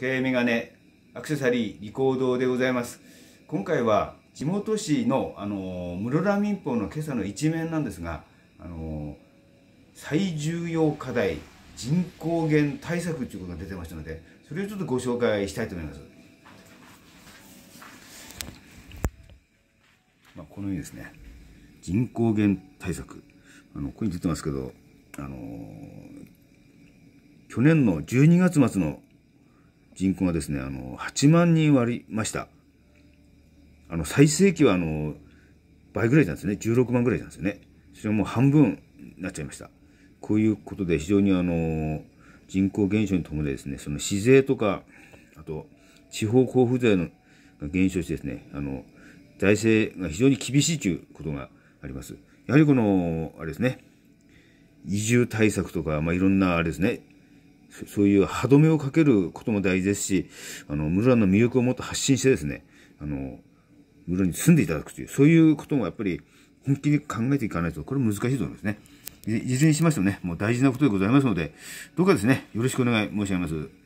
経営メガネアクセサリーリコードでございます今回は地元市の、あの室蘭民放の今朝の一面なんですが、あの最重要課題人口減対策ということが出てましたのでそれをちょっとご紹介したいと思います、まあ、このようにですね人口減対策あのここに出てますけど、あの去年の12月末の人口がですね、あの、8万人割りました。あの、最盛期はあの、倍ぐらいなんですね。16万ぐらいなんですよね。それはもう半分になっちゃいました。こういうことで非常にあの、人口減少に伴いですね、その市税とか、あと、地方交付税のが減少してですね、あの、財政が非常に厳しいということがあります。やはりこの、あれですね、移住対策とか、まあ、いろんなあれですね、そういう歯止めをかけることも大事ですし、あの、村の魅力をもっと発信してですね、あの、村に住んでいただくという、そういうこともやっぱり本気に考えていかないと、これ難しいと思いますね。いずれにしましてもね、もう大事なことでございますので、どうかですね、よろしくお願い申し上げます。